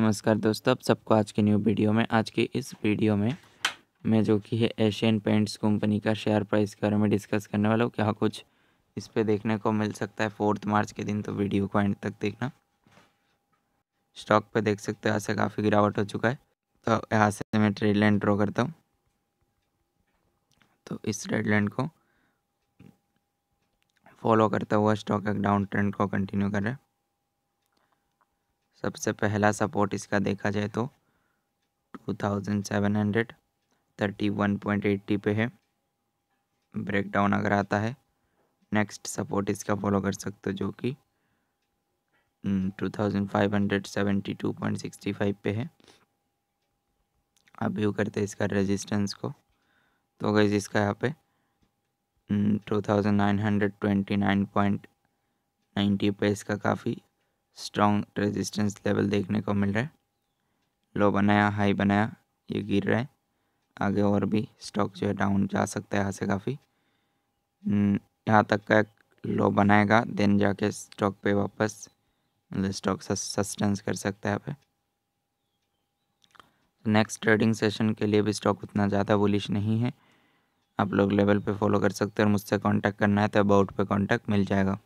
नमस्कार दोस्तों आप सबको आज के न्यू वीडियो में आज के इस वीडियो में मैं जो कि है एशियन पेंट्स कंपनी का शेयर प्राइस के बारे में डिस्कस करने वाला हूँ क्या कुछ इस पर देखने को मिल सकता है फोर्थ मार्च के दिन तो वीडियो को एंड तक देखना स्टॉक पे देख सकते हो यहाँ से काफ़ी गिरावट हो चुका है तो यहाँ से मैं ट्रेड लाइन ड्रॉ करता हूँ तो इस ट्रेड लाइन को फॉलो करता हुआ स्टॉक एक डाउन ट्रेंड को कंटिन्यू कर रहा है सबसे पहला सपोर्ट इसका देखा जाए तो 2731.80 पे है ब्रेकडाउन अगर आता है नेक्स्ट सपोर्ट इसका फॉलो कर सकते हो जो कि 2572.65 हम्म, पे है अब यू करते हैं इसका रेजिस्टेंस को तो गई इसका यहाँ पे 2929.90 हम्म, पे इसका काफ़ी स्ट्रॉन्ग रेजिस्टेंस लेवल देखने को मिल रहा है लो बनाया हाई बनाया ये गिर रहा है आगे और भी स्टॉक जो है डाउन जा सकता है यहाँ से काफ़ी hmm, यहाँ तक का लो बनाएगा देन जाके स्टॉक पे वापस मतलब स्टॉक सस्टेंस कर सकता है यहाँ नेक्स्ट ट्रेडिंग सेशन के लिए भी स्टॉक उतना ज़्यादा बुलिश नहीं है आप लोग लेवल पे फॉलो कर सकते हैं और मुझसे कांटेक्ट करना है तो अबाउट पे कांटेक्ट मिल जाएगा